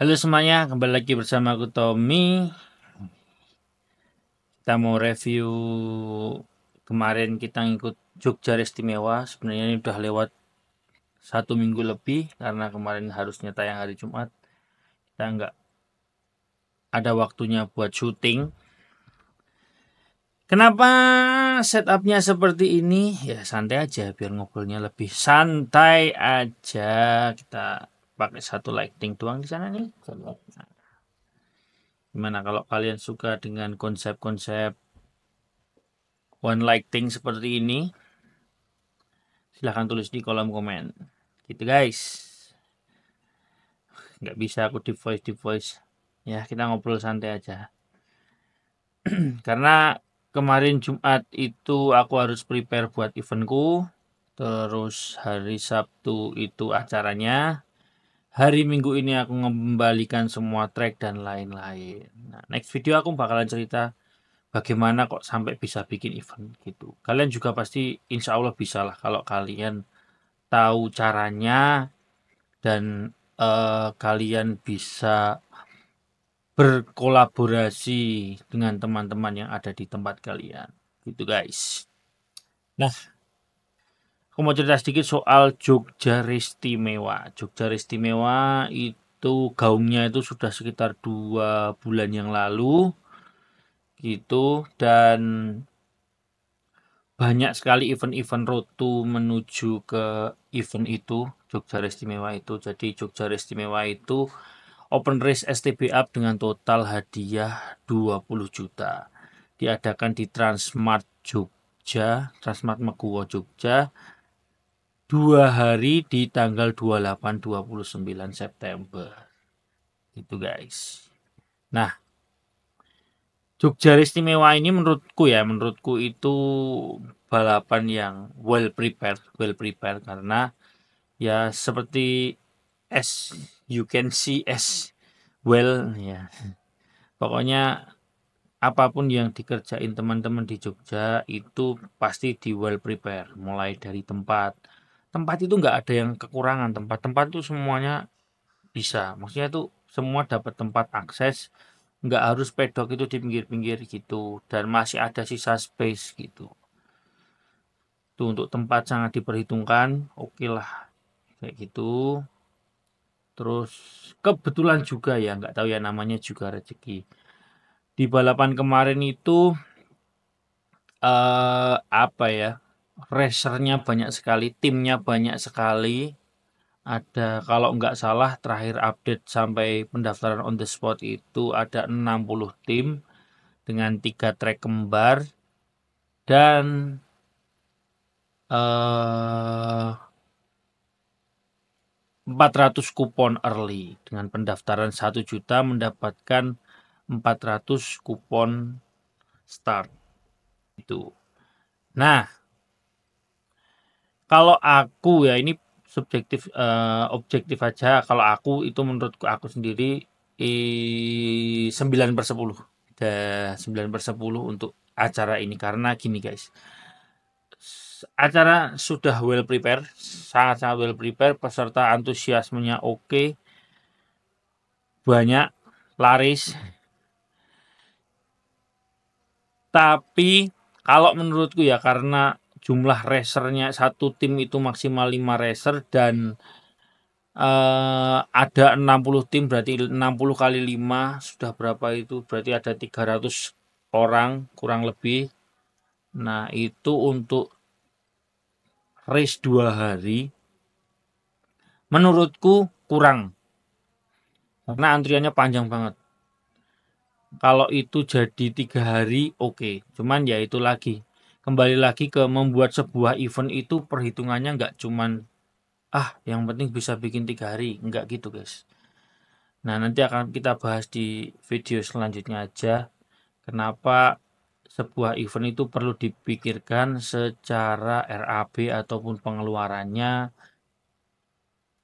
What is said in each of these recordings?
Halo semuanya, kembali lagi bersama aku Tommy. Kita mau review kemarin kita ngikut Jogja Istimewa. Sebenarnya ini udah lewat satu minggu lebih karena kemarin harusnya tayang hari Jumat. Kita nggak ada waktunya buat syuting. Kenapa setupnya seperti ini? Ya santai aja biar ngobrolnya lebih santai aja. Kita pakai satu lighting doang di sana nih gimana kalau kalian suka dengan konsep-konsep one lighting seperti ini silahkan tulis di kolom komen gitu guys nggak bisa aku di voice di voice ya kita ngobrol santai aja karena kemarin Jumat itu aku harus prepare buat eventku terus hari Sabtu itu acaranya hari Minggu ini aku mengembalikan semua track dan lain-lain. Nah, next video aku bakalan cerita bagaimana kok sampai bisa bikin event gitu. Kalian juga pasti insya Allah bisa lah kalau kalian tahu caranya dan uh, kalian bisa berkolaborasi dengan teman-teman yang ada di tempat kalian. Gitu guys. Nah, Aku mau cerita sedikit soal Jogja Ristimewa. Jogja Ristimewa itu gaungnya itu sudah sekitar dua bulan yang lalu gitu dan banyak sekali event-event road to menuju ke event itu Jogja Ristimewa itu jadi Jogja Ristimewa itu open race STB Up dengan total hadiah 20 juta diadakan di Transmart Jogja Transmart Meguwo Jogja dua hari di tanggal 28-29 September. Itu guys. Nah, Jogja istimewa ini menurutku ya, menurutku itu balapan yang well prepared, well prepared karena ya seperti as you can see as well ya. Pokoknya apapun yang dikerjain teman-teman di Jogja itu pasti di well prepare mulai dari tempat tempat itu nggak ada yang kekurangan tempat-tempat itu semuanya bisa maksudnya itu semua dapat tempat akses nggak harus pedok itu di pinggir-pinggir gitu dan masih ada sisa space gitu itu untuk tempat sangat diperhitungkan oke okay lah kayak gitu terus kebetulan juga ya nggak tahu ya namanya juga rezeki di balapan kemarin itu eh uh, apa ya racernya banyak sekali, timnya banyak sekali. Ada kalau nggak salah terakhir update sampai pendaftaran on the spot itu ada 60 tim dengan tiga track kembar dan eh, 400 kupon early dengan pendaftaran 1 juta mendapatkan 400 kupon start itu. Nah, kalau aku ya ini subjektif uh, objektif aja kalau aku itu menurutku aku sendiri eh, 9 per 10 eh, 9 per 10 untuk acara ini karena gini guys acara sudah well prepare sangat-sangat well prepare peserta antusiasmenya oke okay, banyak laris tapi kalau menurutku ya karena jumlah racernya satu tim itu maksimal 5 racer dan uh, ada 60 tim berarti 60 kali 5 sudah berapa itu berarti ada 300 orang kurang lebih nah itu untuk race dua hari menurutku kurang karena antriannya panjang banget kalau itu jadi tiga hari oke okay. cuman ya itu lagi kembali lagi ke membuat sebuah event itu perhitungannya nggak cuman ah yang penting bisa bikin tiga hari nggak gitu guys nah nanti akan kita bahas di video selanjutnya aja kenapa sebuah event itu perlu dipikirkan secara RAB ataupun pengeluarannya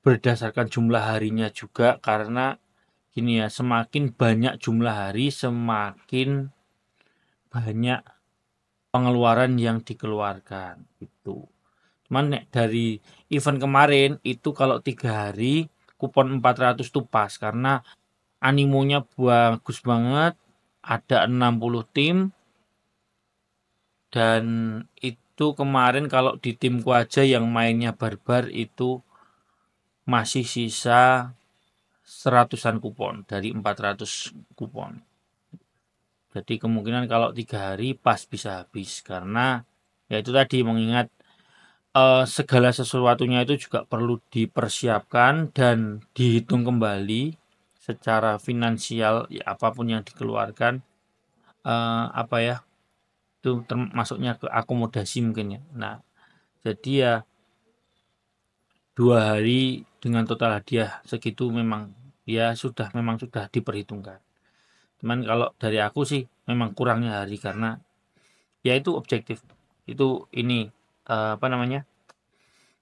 berdasarkan jumlah harinya juga karena gini ya semakin banyak jumlah hari semakin banyak pengeluaran yang dikeluarkan itu. Cuman dari event kemarin itu kalau tiga hari kupon 400 tuh pas karena animonya bagus banget ada 60 tim dan itu kemarin kalau di timku aja yang mainnya barbar itu masih sisa seratusan kupon dari 400 kupon jadi kemungkinan kalau tiga hari pas bisa habis karena ya itu tadi mengingat eh, segala sesuatunya itu juga perlu dipersiapkan dan dihitung kembali secara finansial ya, apapun yang dikeluarkan eh, apa ya itu termasuknya ke akomodasi mungkin ya. Nah jadi ya dua hari dengan total hadiah segitu memang ya sudah memang sudah diperhitungkan. Cuman kalau dari aku sih memang kurangnya hari karena ya itu objektif. Itu ini uh, apa namanya?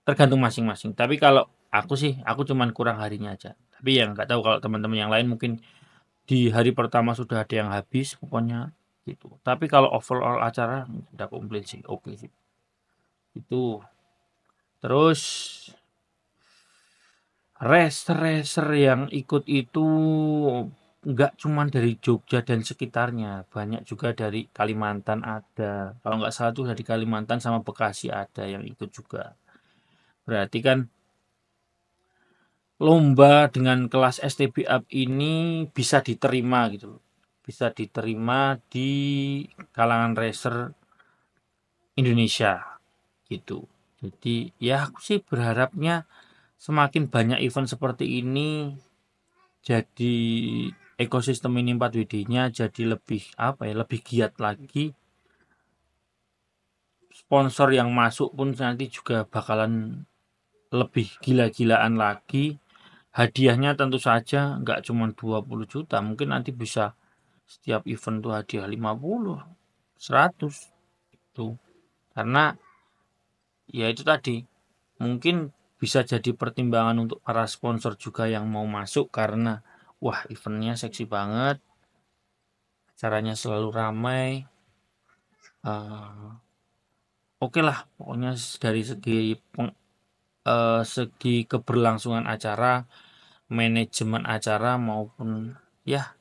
tergantung masing-masing. Tapi kalau aku sih aku cuman kurang harinya aja. Tapi yang nggak tahu kalau teman-teman yang lain mungkin di hari pertama sudah ada yang habis pokoknya gitu. Tapi kalau overall acara udah komplit sih, oke okay sih. Itu terus racer-racer yang ikut itu nggak cuman dari Jogja dan sekitarnya, banyak juga dari Kalimantan ada. Kalau nggak salah tuh dari Kalimantan sama Bekasi ada yang ikut juga. Berarti kan lomba dengan kelas STB Up ini bisa diterima gitu Bisa diterima di kalangan racer Indonesia gitu. Jadi ya aku sih berharapnya semakin banyak event seperti ini jadi ekosistem ini 4WD-nya jadi lebih apa ya lebih giat lagi sponsor yang masuk pun nanti juga bakalan lebih gila-gilaan lagi hadiahnya tentu saja nggak cuma 20 juta mungkin nanti bisa setiap event tuh hadiah 50 100 itu karena ya itu tadi mungkin bisa jadi pertimbangan untuk para sponsor juga yang mau masuk karena wah eventnya seksi banget caranya selalu ramai uh, oke okay lah pokoknya dari segi peng, uh, segi keberlangsungan acara manajemen acara maupun ya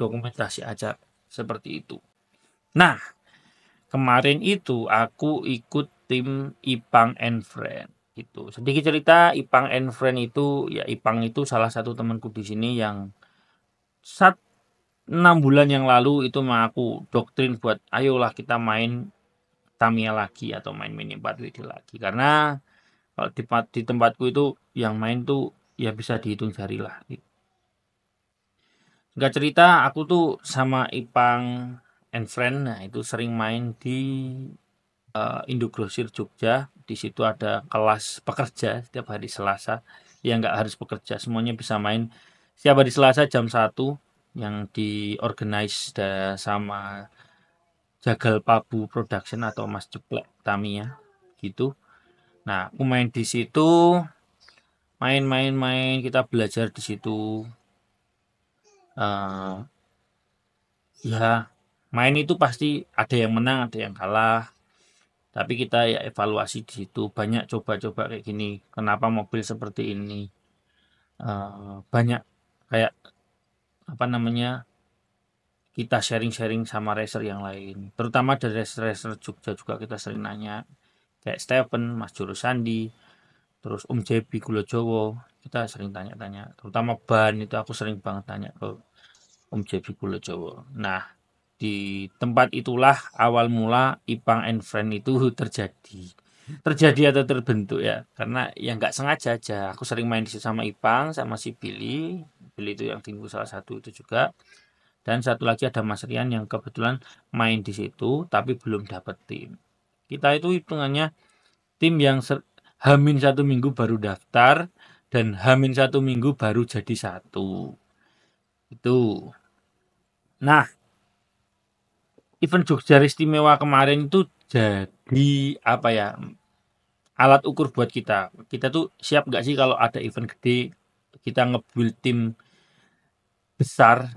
dokumentasi acara seperti itu nah kemarin itu aku ikut tim Ipang and Friend itu. Sedikit cerita Ipang and Friend itu ya Ipang itu salah satu temanku di sini yang saat enam bulan yang lalu itu aku doktrin buat ayolah kita main Tamiya lagi atau main mini 4WD lagi karena kalau di, di tempatku itu yang main tuh ya bisa dihitung jari lah nggak cerita aku tuh sama Ipang and friend nah itu sering main di uh, Grosir Jogja. Di situ ada kelas pekerja setiap hari Selasa. yang nggak harus bekerja semuanya bisa main. Setiap hari Selasa jam 1 yang diorganize sama Jagal Pabu Production atau Mas Jeplek Tamia gitu. Nah, aku main di situ main-main-main kita belajar di situ uh, ya main itu pasti ada yang menang ada yang kalah tapi kita ya evaluasi di situ banyak coba-coba kayak gini kenapa mobil seperti ini uh, banyak kayak apa namanya kita sharing-sharing sama racer yang lain terutama dari racer-racer Jogja juga kita sering nanya kayak Stephen, Mas Juru Sandi terus Om um Jebi Gulo Jowo kita sering tanya-tanya terutama ban itu aku sering banget tanya ke Om um Jebi Gulo Jowo nah di tempat itulah awal mula Ipang and Friend itu terjadi. Terjadi atau terbentuk ya. Karena yang nggak sengaja aja. Aku sering main di situ sama Ipang, sama si Billy. Billy itu yang tinggal salah satu itu juga. Dan satu lagi ada Mas Rian yang kebetulan main di situ tapi belum dapet tim. Kita itu hitungannya tim yang hamin satu minggu baru daftar dan hamin satu minggu baru jadi satu itu nah event Jogja istimewa kemarin itu jadi apa ya alat ukur buat kita. Kita tuh siap nggak sih kalau ada event gede kita ngebuild tim besar,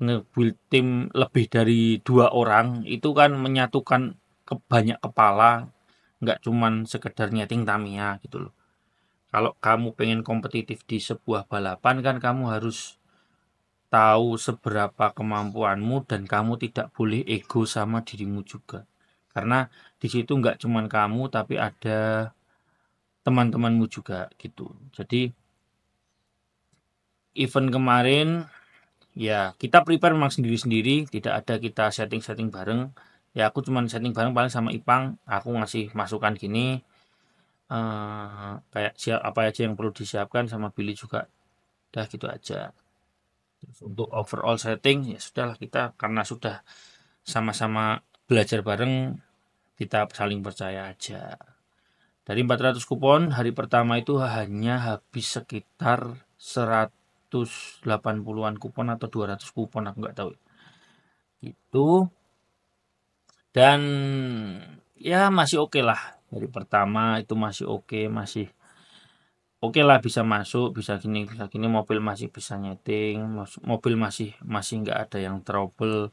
ngebuild tim lebih dari dua orang itu kan menyatukan ke banyak kepala, nggak cuman sekedar nyeting Tamiya gitu loh. Kalau kamu pengen kompetitif di sebuah balapan kan kamu harus tahu seberapa kemampuanmu dan kamu tidak boleh ego sama dirimu juga. Karena di situ nggak cuman kamu tapi ada teman-temanmu juga gitu. Jadi event kemarin ya kita prepare memang sendiri-sendiri, tidak ada kita setting-setting bareng. Ya aku cuman setting bareng paling sama Ipang, aku ngasih masukan gini, Uh, kayak siap apa aja yang perlu disiapkan sama Billy juga dah gitu aja untuk overall setting ya sudahlah kita karena sudah sama-sama belajar bareng kita saling percaya aja. Dari 400 kupon hari pertama itu hanya habis sekitar 180-an kupon atau 200 kupon aku nggak tahu. Itu dan ya masih oke okay lah. Dari pertama itu masih oke, okay, masih oke okay lah bisa masuk bisa gini bisa gini mobil masih bisa nyeting mobil masih masih nggak ada yang trouble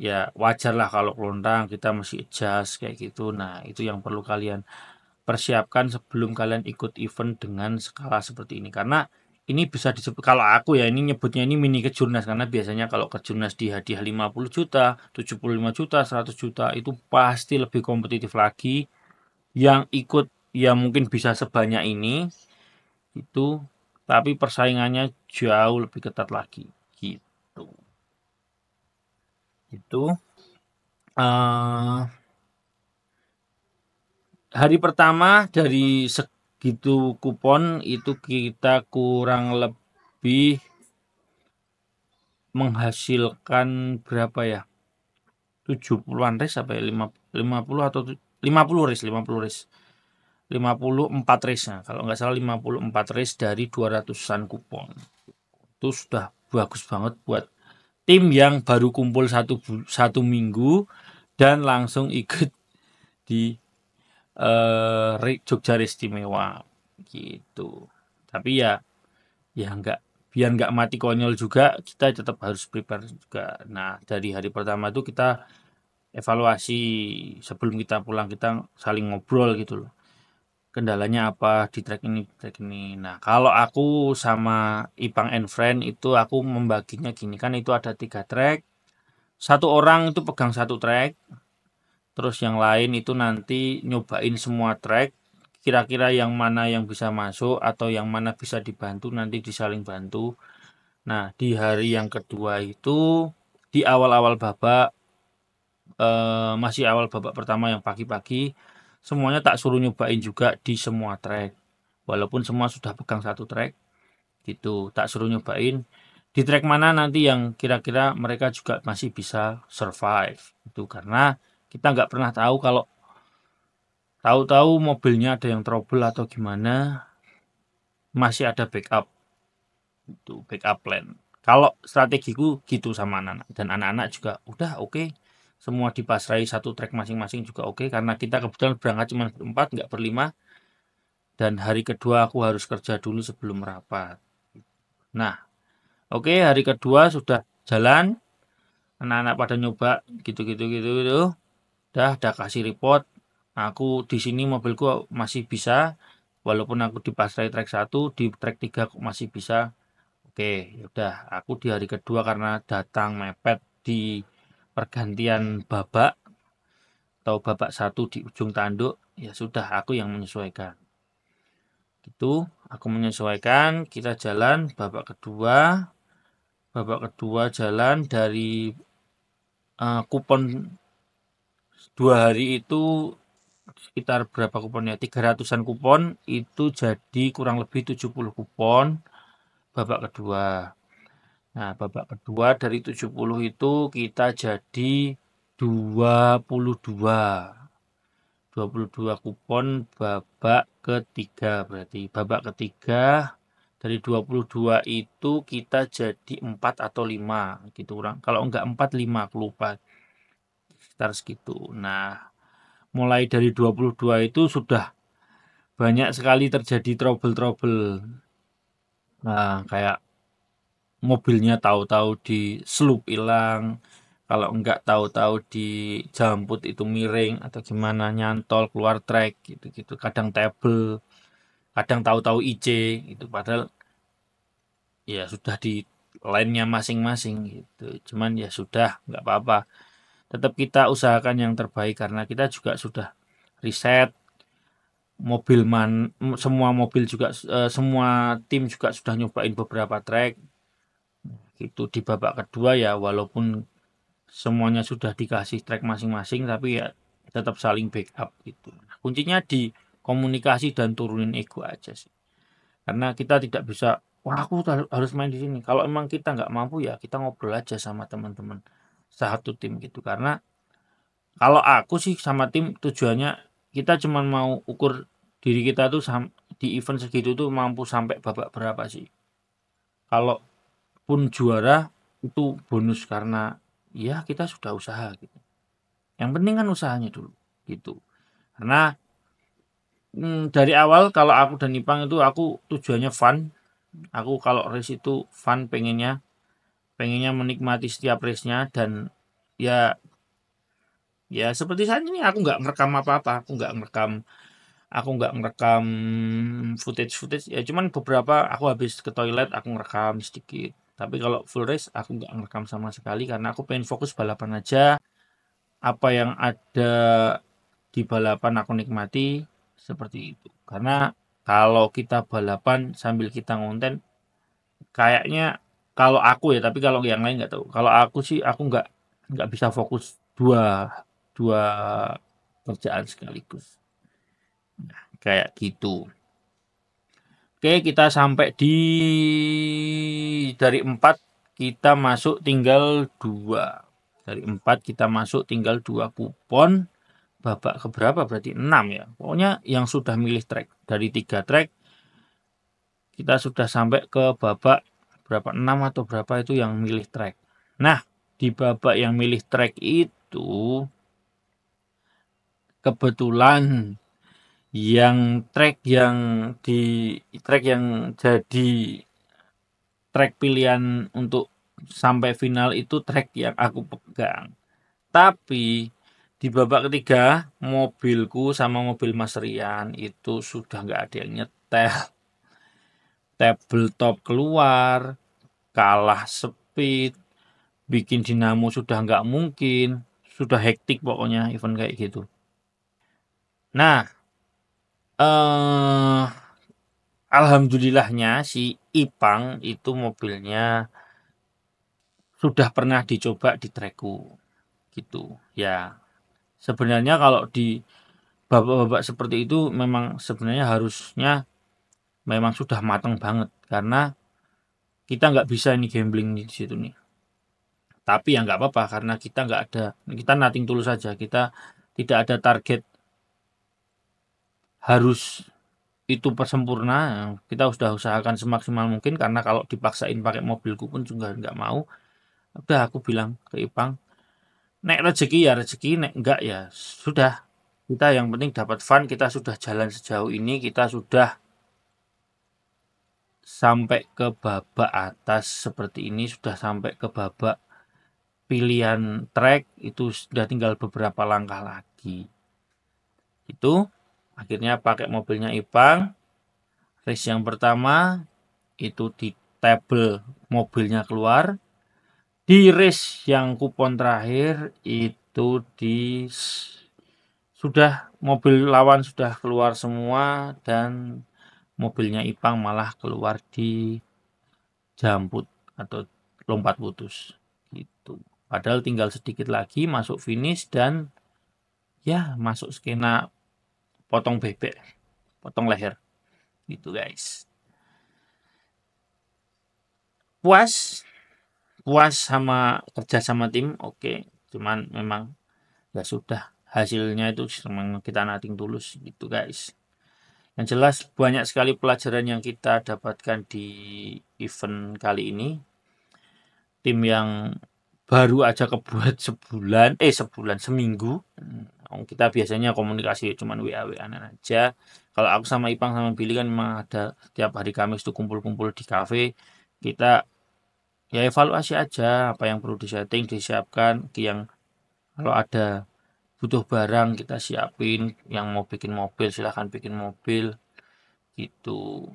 ya wajar lah kalau kelontang kita masih adjust kayak gitu nah itu yang perlu kalian persiapkan sebelum kalian ikut event dengan skala seperti ini karena ini bisa disebut kalau aku ya ini nyebutnya ini mini kejurnas karena biasanya kalau kejurnas di hadiah 50 juta, 75 juta, 100 juta itu pasti lebih kompetitif lagi yang ikut ya mungkin bisa sebanyak ini itu tapi persaingannya jauh lebih ketat lagi gitu itu uh, hari pertama dari segitu kupon itu kita kurang lebih menghasilkan berapa ya 70-an res sampai lima 50 atau 50 res 50 res 54 race ya. kalau nggak salah 54 race dari 200-an kupon itu sudah bagus banget buat tim yang baru kumpul satu satu minggu dan langsung ikut di eh, uh, Jogja Istimewa gitu tapi ya ya nggak biar nggak mati konyol juga kita tetap harus prepare juga nah dari hari pertama itu kita evaluasi sebelum kita pulang kita saling ngobrol gitu loh kendalanya apa di track ini di track ini nah kalau aku sama Ipang and Friend itu aku membaginya gini kan itu ada tiga track satu orang itu pegang satu track terus yang lain itu nanti nyobain semua track kira-kira yang mana yang bisa masuk atau yang mana bisa dibantu nanti disaling bantu nah di hari yang kedua itu di awal-awal babak eh, masih awal babak pertama yang pagi-pagi semuanya tak suruh nyobain juga di semua track walaupun semua sudah pegang satu track gitu tak suruh nyobain di track mana nanti yang kira-kira mereka juga masih bisa survive itu karena kita nggak pernah tahu kalau tahu-tahu mobilnya ada yang trouble atau gimana masih ada backup itu backup plan kalau strategiku gitu sama anak-anak dan anak-anak juga udah oke okay, semua dipasrai satu trek masing-masing juga oke okay, karena kita kebetulan berangkat cuma berempat nggak berlima dan hari kedua aku harus kerja dulu sebelum rapat nah oke okay, hari kedua sudah jalan anak-anak pada nyoba gitu-gitu gitu gitu dah udah kasih report aku di sini mobilku masih bisa walaupun aku dipasrai trek satu di trek tiga aku masih bisa oke okay, ya udah aku di hari kedua karena datang mepet di pergantian babak atau babak satu di ujung tanduk ya sudah aku yang menyesuaikan itu aku menyesuaikan kita jalan babak kedua babak kedua jalan dari uh, kupon dua hari itu sekitar berapa kuponnya 300an kupon itu jadi kurang lebih 70 kupon babak kedua Nah, babak kedua dari 70 itu kita jadi 22. 22 kupon babak ketiga berarti. Babak ketiga dari 22 itu kita jadi 4 atau 5 gitu kurang. Kalau enggak 4 5 aku lupa. Sekitar segitu. Nah, mulai dari 22 itu sudah banyak sekali terjadi trouble-trouble. Nah, kayak mobilnya tahu-tahu di selup hilang kalau enggak tahu-tahu di jamput itu miring atau gimana nyantol keluar track gitu-gitu kadang table kadang tahu-tahu IC itu padahal ya sudah di lainnya masing-masing gitu cuman ya sudah enggak apa-apa tetap kita usahakan yang terbaik karena kita juga sudah riset mobil man semua mobil juga eh, semua tim juga sudah nyobain beberapa track itu di babak kedua ya walaupun semuanya sudah dikasih track masing-masing tapi ya tetap saling backup gitu nah, kuncinya di komunikasi dan turunin ego aja sih karena kita tidak bisa wah aku harus main di sini kalau emang kita nggak mampu ya kita ngobrol aja sama teman-teman satu tim gitu karena kalau aku sih sama tim tujuannya kita cuma mau ukur diri kita tuh di event segitu tuh mampu sampai babak berapa sih kalau pun juara itu bonus karena ya kita sudah usaha gitu. Yang penting kan usahanya dulu gitu. Karena hmm, dari awal kalau aku dan Ipang itu aku tujuannya fun. Aku kalau race itu fun pengennya pengennya menikmati setiap race-nya dan ya ya seperti saat ini aku nggak ngerekam apa-apa, aku nggak ngerekam aku nggak ngerekam footage footage ya cuman beberapa aku habis ke toilet aku ngerekam sedikit tapi kalau full race aku nggak ngerekam sama sekali karena aku pengen fokus balapan aja. Apa yang ada di balapan aku nikmati seperti itu. Karena kalau kita balapan sambil kita ngonten kayaknya kalau aku ya tapi kalau yang lain nggak tahu. Kalau aku sih aku nggak nggak bisa fokus dua dua kerjaan sekaligus. Nah, kayak gitu. Oke, kita sampai di dari 4 kita masuk tinggal 2. Dari 4 kita masuk tinggal 2 kupon. Babak ke berapa? Berarti 6 ya. Pokoknya yang sudah milih track dari 3 track kita sudah sampai ke babak berapa 6 atau berapa itu yang milih track. Nah, di babak yang milih track itu kebetulan yang track yang di track yang jadi track pilihan untuk sampai final itu track yang aku pegang. Tapi di babak ketiga mobilku sama mobil Mas Rian itu sudah nggak ada yang nyetel. top keluar, kalah speed, bikin dinamo sudah nggak mungkin, sudah hektik pokoknya event kayak gitu. Nah, uh, alhamdulillahnya si Ipang itu mobilnya sudah pernah dicoba di trekku gitu ya sebenarnya kalau di bapak-bapak seperti itu memang sebenarnya harusnya memang sudah matang banget karena kita nggak bisa ini gambling di situ nih tapi ya nggak apa-apa karena kita nggak ada kita nating tulus saja kita tidak ada target harus itu sempurna kita sudah usahakan semaksimal mungkin karena kalau dipaksain pakai mobilku pun juga nggak mau udah aku bilang ke Ipang nek rezeki ya rezeki nek enggak ya sudah kita yang penting dapat fun kita sudah jalan sejauh ini kita sudah sampai ke babak atas seperti ini sudah sampai ke babak pilihan track itu sudah tinggal beberapa langkah lagi itu akhirnya pakai mobilnya Ipang race yang pertama itu di table mobilnya keluar di race yang kupon terakhir itu di sudah mobil lawan sudah keluar semua dan mobilnya Ipang malah keluar di jamput atau lompat putus gitu padahal tinggal sedikit lagi masuk finish dan ya masuk skena potong bebek, potong leher. Gitu guys. Puas, puas sama kerja sama tim, oke. Okay. Cuman memang ya sudah hasilnya itu memang kita nating tulus gitu guys. Yang jelas banyak sekali pelajaran yang kita dapatkan di event kali ini. Tim yang baru aja kebuat sebulan eh sebulan seminggu hmm, oh, kita biasanya komunikasi cuman WA WA aja kalau aku sama Ipang sama Billy kan memang ada tiap hari Kamis tuh kumpul-kumpul di kafe kita ya evaluasi aja apa yang perlu disetting disiapkan yang kalau ada butuh barang kita siapin yang mau bikin mobil silahkan bikin mobil gitu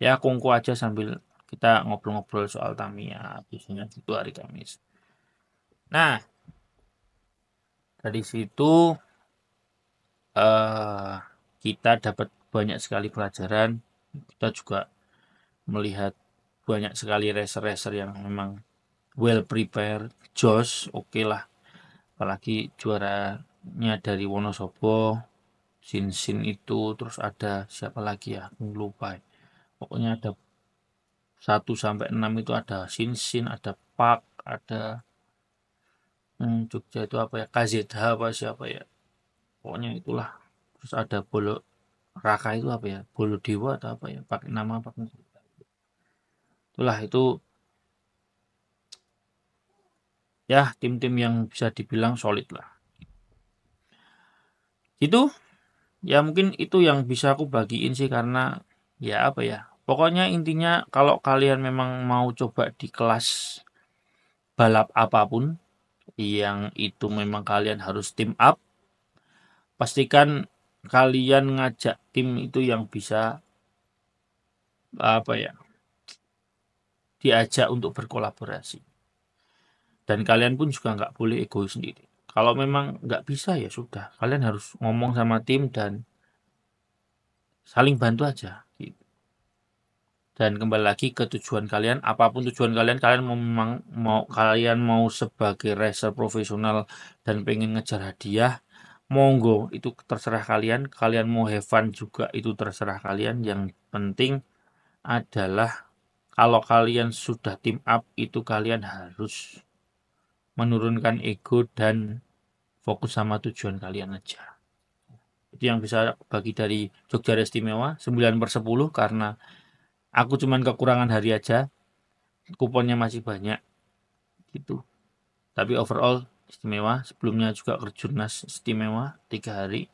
ya kongko aja sambil kita ngobrol-ngobrol soal Tamiya biasanya itu hari Kamis Nah, dari situ uh, kita dapat banyak sekali pelajaran. Kita juga melihat banyak sekali racer-racer yang memang well prepared. Josh, oke okay lah. Apalagi juaranya dari Wonosobo, Sin-Sin itu, terus ada siapa lagi ya? Aku lupa. Pokoknya ada 1 sampai 6 itu ada Sin-Sin, ada Park, ada hmm, Jogja itu apa ya KZH apa siapa ya pokoknya itulah terus ada bolo raka itu apa ya bolo dewa atau apa ya pakai nama apa itulah itu ya tim-tim yang bisa dibilang solid lah itu ya mungkin itu yang bisa aku bagiin sih karena ya apa ya pokoknya intinya kalau kalian memang mau coba di kelas balap apapun yang itu memang kalian harus team up pastikan kalian ngajak tim itu yang bisa apa ya diajak untuk berkolaborasi dan kalian pun juga nggak boleh egois sendiri kalau memang nggak bisa ya sudah kalian harus ngomong sama tim dan saling bantu aja dan kembali lagi ke tujuan kalian apapun tujuan kalian kalian memang mau kalian mau sebagai racer profesional dan pengen ngejar hadiah monggo itu terserah kalian kalian mau have fun juga itu terserah kalian yang penting adalah kalau kalian sudah team up itu kalian harus menurunkan ego dan fokus sama tujuan kalian aja itu yang bisa bagi dari Jogja Istimewa 9 per 10 karena Aku cuman kekurangan hari aja. Kuponnya masih banyak. Gitu. Tapi overall istimewa. Sebelumnya juga kerjurnas istimewa. Tiga hari.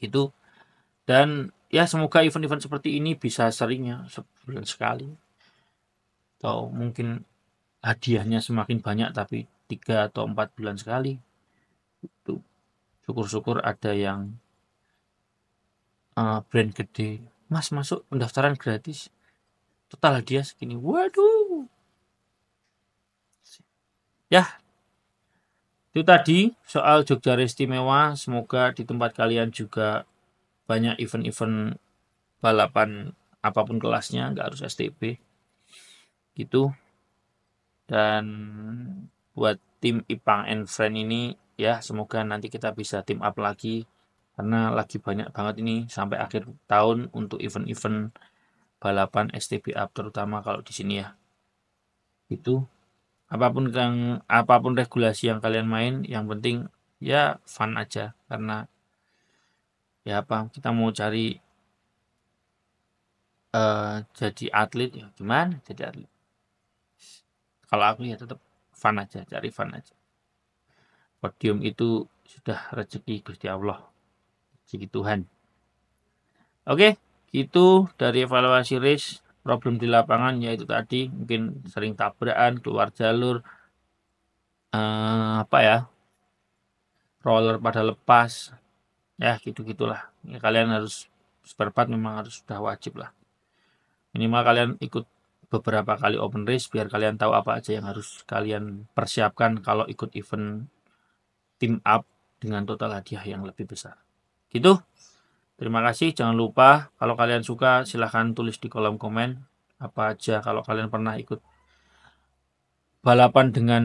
Gitu. Dan ya semoga event-event seperti ini bisa seringnya sebulan sekali. Atau mungkin hadiahnya semakin banyak tapi tiga atau empat bulan sekali. itu Syukur-syukur ada yang uh, brand gede mas masuk pendaftaran gratis total hadiah segini waduh ya itu tadi soal Jogja istimewa semoga di tempat kalian juga banyak event-event balapan apapun kelasnya nggak harus STB gitu dan buat tim Ipang and Friend ini ya semoga nanti kita bisa tim up lagi karena lagi banyak banget ini sampai akhir tahun untuk event-event balapan STB Up terutama kalau di sini ya itu apapun yang apapun regulasi yang kalian main yang penting ya fun aja karena ya apa kita mau cari uh, jadi atlet ya gimana jadi atlet kalau aku ya tetap fun aja cari fun aja podium itu sudah rezeki Gusti Allah bagi Tuhan. Oke, itu dari evaluasi race problem di lapangan yaitu tadi mungkin sering tabrakan, keluar jalur, eh, apa ya, roller pada lepas, ya gitu gitulah. Ya, kalian harus spare part memang harus sudah wajib lah. Minimal kalian ikut beberapa kali open race biar kalian tahu apa aja yang harus kalian persiapkan kalau ikut event team up dengan total hadiah yang lebih besar. Gitu. Terima kasih. Jangan lupa kalau kalian suka silahkan tulis di kolom komen apa aja kalau kalian pernah ikut balapan dengan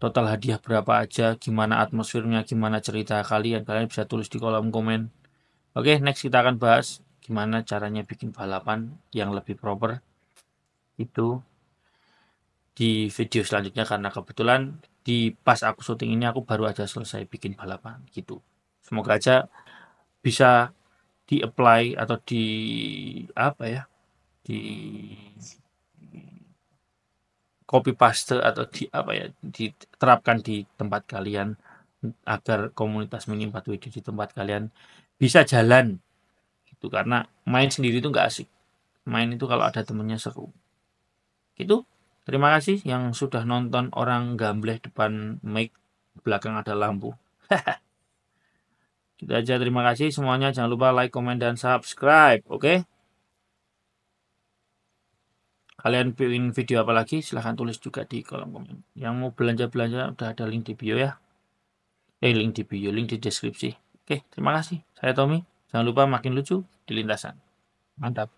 total hadiah berapa aja, gimana atmosfernya, gimana cerita kalian. Kalian bisa tulis di kolom komen. Oke, next kita akan bahas gimana caranya bikin balapan yang lebih proper. Itu di video selanjutnya karena kebetulan di pas aku syuting ini aku baru aja selesai bikin balapan gitu. Semoga aja bisa di apply atau di apa ya di copy paste atau di apa ya diterapkan di tempat kalian agar komunitas mini 4 wd di tempat kalian bisa jalan itu karena main sendiri itu nggak asik main itu kalau ada temennya seru gitu terima kasih yang sudah nonton orang gambleh depan mic belakang ada lampu Kita gitu aja terima kasih semuanya. Jangan lupa like, komen, dan subscribe. Oke. Okay? Kalian ingin video apa lagi? Silahkan tulis juga di kolom komen. Yang mau belanja-belanja udah ada link di bio ya. Eh link di bio, link di deskripsi. Oke, okay, terima kasih. Saya Tommy. Jangan lupa makin lucu di lintasan. Mantap.